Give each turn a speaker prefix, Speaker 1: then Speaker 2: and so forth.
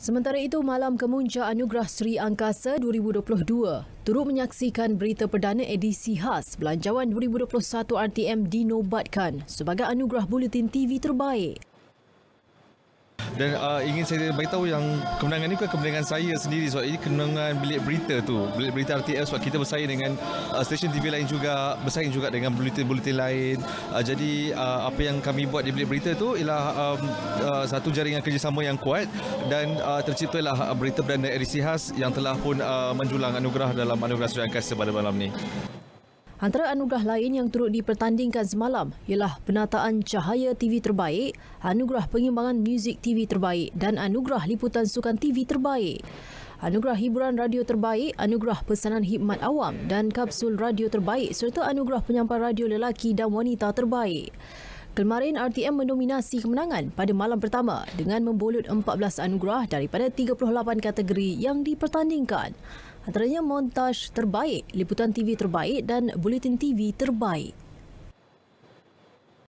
Speaker 1: Sementara itu, malam kemuncak Anugerah Sri Angkasa 2022 turut menyaksikan berita perdana edisi khas Belanjawan 2021 RTM dinobatkan sebagai Anugerah Buletin TV Terbaik
Speaker 2: dan uh, ingin saya beritahu yang kemenangan ini bukan kemenangan saya sendiri sebab ini kemenangan bilik berita tu bilik berita RTL sebab kita bersaing dengan uh, stesen TV lain juga bersaing juga dengan bulletin-bulletin lain uh, jadi uh, apa yang kami buat di bilik berita tu ialah um, uh, satu jaringan kerjasama yang kuat dan uh, terciptalah uh, berita beranda RC Has yang telah pun uh, menjulang anugerah dalam anugerah Sudirian Kasih pada malam ini
Speaker 1: Antara anugerah lain yang turut dipertandingkan semalam ialah penataan cahaya TV terbaik, anugerah pengimbangan muzik TV terbaik dan anugerah liputan sukan TV terbaik. Anugerah hiburan radio terbaik, anugerah pesanan khidmat awam dan kapsul radio terbaik serta anugerah penyampai radio lelaki dan wanita terbaik. Kemarin RTM mendominasi kemenangan pada malam pertama dengan membolut 14 anugerah daripada 38 kategori yang dipertandingkan antaranya montaj terbaik, liputan TV terbaik dan buletin TV terbaik.